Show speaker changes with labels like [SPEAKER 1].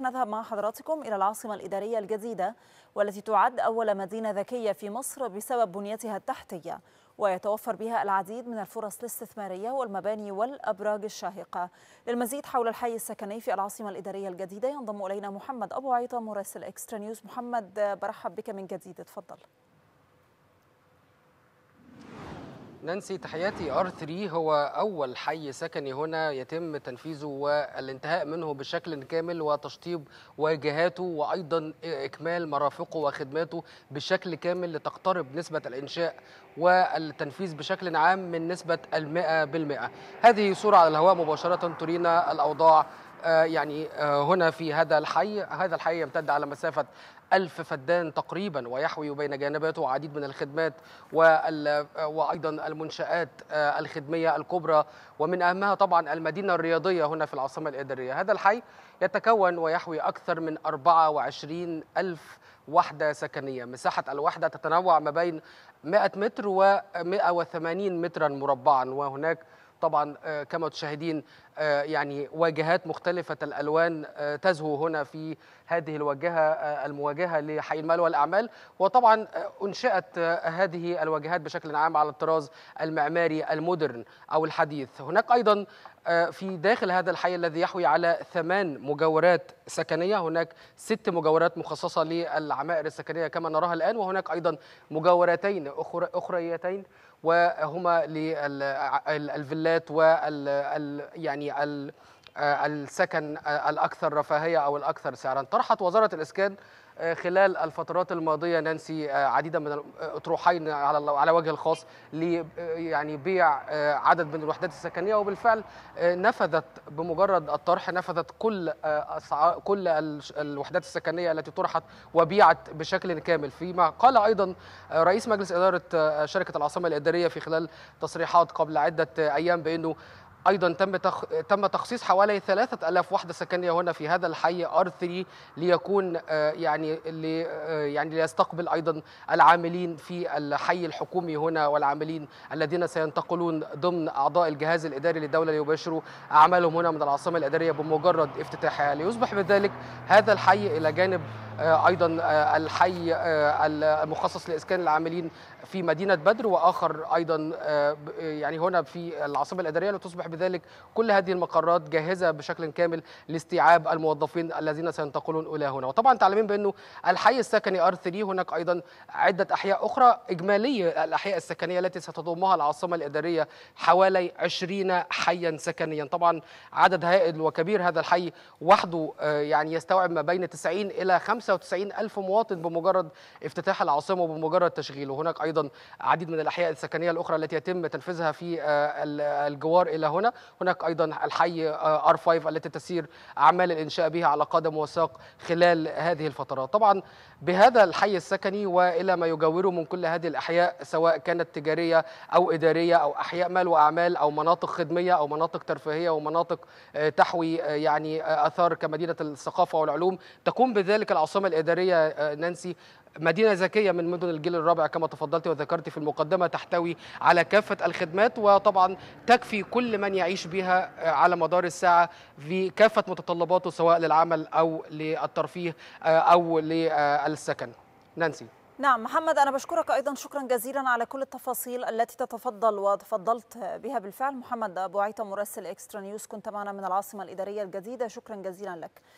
[SPEAKER 1] نذهب مع حضراتكم إلى العاصمة الإدارية الجديدة والتي تعد أول مدينة ذكية في مصر بسبب بنيتها التحتية ويتوفر بها العديد من الفرص الاستثمارية والمباني والأبراج الشاهقة للمزيد حول الحي السكني في العاصمة الإدارية الجديدة ينضم إلينا محمد أبو عيطة مراسل إكسترا نيوز محمد برحب بك من جديد تفضل
[SPEAKER 2] نانسي تحياتي ار 3 هو أول حي سكني هنا يتم تنفيذه والانتهاء منه بشكل كامل وتشطيب واجهاته وأيضا إكمال مرافقه وخدماته بشكل كامل لتقترب نسبة الإنشاء والتنفيذ بشكل عام من نسبة المئة بالمئة هذه صورة على الهواء مباشرة ترينا الأوضاع آه، يعني آه، هنا في هذا الحي هذا الحي يمتد على مسافة ألف فدان تقريبا ويحوي بين جانباته عديد من الخدمات آه، وأيضا المنشآت الخدمية الكبرى ومن أهمها طبعا المدينة الرياضية هنا في العاصمة الإدارية هذا الحي يتكون ويحوي أكثر من 24 ألف وحدة سكنية مساحة الوحدة تتنوع ما بين 100 متر و 180 مترا مربعا وهناك طبعا آه، كما تشاهدين آه، يعني واجهات مختلفة الألوان آه، تزهو هنا في هذه الواجهة المواجهة لحي المال والأعمال وطبعا أنشئت هذه الواجهات بشكل عام على الطراز المعماري المودرن أو الحديث هناك أيضا في داخل هذا الحي الذي يحوي على ثمان مجاورات سكنية هناك ست مجاورات مخصصة للعمائر السكنية كما نراها الآن وهناك أيضا مجاورتين أخريتين وهما للفيلات وال يعني ال آه، السكن آه، الأكثر رفاهية أو الأكثر سعرا طرحت وزارة الإسكان آه، خلال الفترات الماضيه نانسي عديدا من الاطروحين على على وجه الخاص ل يعني بيع عدد من الوحدات السكنيه وبالفعل نفذت بمجرد الطرح نفذت كل كل الوحدات السكنيه التي طرحت وبيعت بشكل كامل فيما قال ايضا رئيس مجلس اداره شركه العاصمه الاداريه في خلال تصريحات قبل عده ايام بانه ايضا تم تم تخصيص حوالي 3000 وحده سكنيه هنا في هذا الحي ار 3 ليكون آه، يعني لي آه، يعني ليستقبل ايضا العاملين في الحي الحكومي هنا والعاملين الذين سينتقلون ضمن اعضاء الجهاز الاداري للدوله ليباشروا اعمالهم هنا من العاصمه الاداريه بمجرد افتتاحها ليصبح بذلك هذا الحي الى جانب آه، ايضا آه، الحي آه، المخصص لاسكان العاملين في مدينه بدر واخر ايضا يعني هنا في العاصمه الاداريه لتصبح بذلك كل هذه المقرات جاهزه بشكل كامل لاستيعاب الموظفين الذين سينتقلون الى هنا وطبعا تعلمين بانه الحي السكني ار 3 هناك ايضا عده احياء اخرى اجمالي الاحياء السكنيه التي ستضمها العاصمه الاداريه حوالي 20 حيا سكنيا طبعا عدد هائل وكبير هذا الحي وحده يعني يستوعب ما بين 90 الى 5 95 ألف مواطن بمجرد افتتاح العاصمة وبمجرد تشغيله هناك أيضا عديد من الأحياء السكنية الأخرى التي يتم تنفيذها في آه، الجوار إلى هنا هناك أيضا الحي آه، R5 التي تسير أعمال الإنشاء بها على قدم وساق خلال هذه الفترات طبعا بهذا الحي السكني وإلى ما يجاوره من كل هذه الأحياء سواء كانت تجارية أو إدارية أو أحياء مال وأعمال أو مناطق خدمية أو مناطق ترفيهية ومناطق آه، تحوي يعني أثار كمدينة الثقافة والعلوم تقوم بذلك العاصمة العاصمه الاداريه آه، نانسي مدينة ذكية من مدن الجيل الرابع كما تفضلت وذكرت في المقدمة تحتوي على كافة الخدمات وطبعا تكفي كل من يعيش بها آه، على مدار الساعة في كافة متطلباته سواء للعمل أو للترفيه آه، أو للسكن نانسي
[SPEAKER 1] نعم محمد أنا بشكرك أيضا شكرا جزيلا على كل التفاصيل التي تتفضل وتفضلت بها بالفعل محمد أبو عيطة مراسل إكسترا نيوز كنت معنا من العاصمة الإدارية الجديدة شكرا جزيلا لك